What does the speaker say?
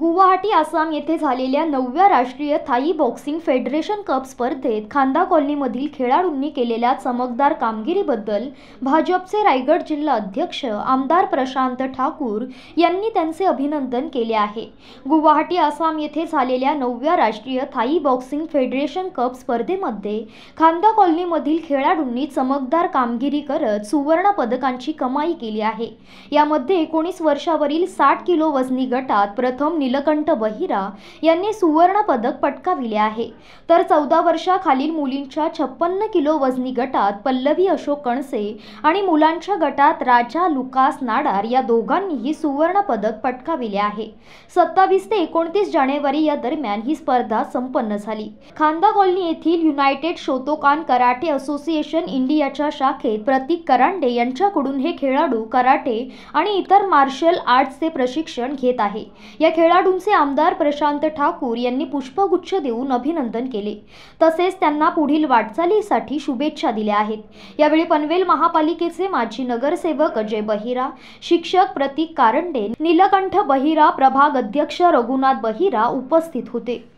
गुवाहाटी आसाम येथे झालेल्या नवव्या राष्ट्रीय थाई बॉक्सिंग फेडरेशन कप स्पर्धेत खांदा कॉलनीमधील खेळाडूंनी केलेल्या चमकदार कामगिरीबद्दल भाजपचे रायगड जिल्हा अध्यक्ष आमदार प्रशांत ठाकूर यांनी त्यांचे अभिनंदन केले आहे गुवाहाटी आसाम येथे झालेल्या नवव्या राष्ट्रीय थाई बॉक्सिंग फेडरेशन कप स्पर्धेमध्ये खांदा कॉलनीमधील खेळाडूंनी चमकदार कामगिरी करत सुवर्ण पदकांची कमाई केली आहे यामध्ये एकोणीस वर्षावरील साठ किलो वजनी गटात प्रथम नीलकंठ बहिरा यांनी सुवर्णपदक पटकाविले आहे तर चौदा वर्षाखालील मुलींच्या छप्पन्न किलो वजनी गटात पल्लवी अशोक कणसे आणि मुलांच्या गटात राजा लुकास नाडार या दोघांनीही सुवर्णपदक पटकाविले आहे सत्तावीस ते एकोणतीस जानेवारी या दरम्यान ही स्पर्धा संपन्न झाली खांदा कॉलनी येथील युनायटेड शोतोकान कराटे असोसिएशन इंडियाच्या शाखेत प्रतीक करांडे यांच्याकडून हे खेळाडू कराटे आणि इतर मार्शल आर्ट्सचे प्रशिक्षण घेत आहे या खेळ खेळाडूंचे आमदार प्रशांत ठाकूर यांनी पुष्पगुच्छ देऊन अभिनंदन केले तसेच त्यांना पुढील वाटचालीसाठी शुभेच्छा दिल्या आहेत यावेळी पनवेल महापालिकेचे माजी नगरसेवक अजय बहिरा शिक्षक प्रतीक कारंडे नीलकंठ बहिरा प्रभाग अध्यक्ष रघुनाथ बहिरा उपस्थित होते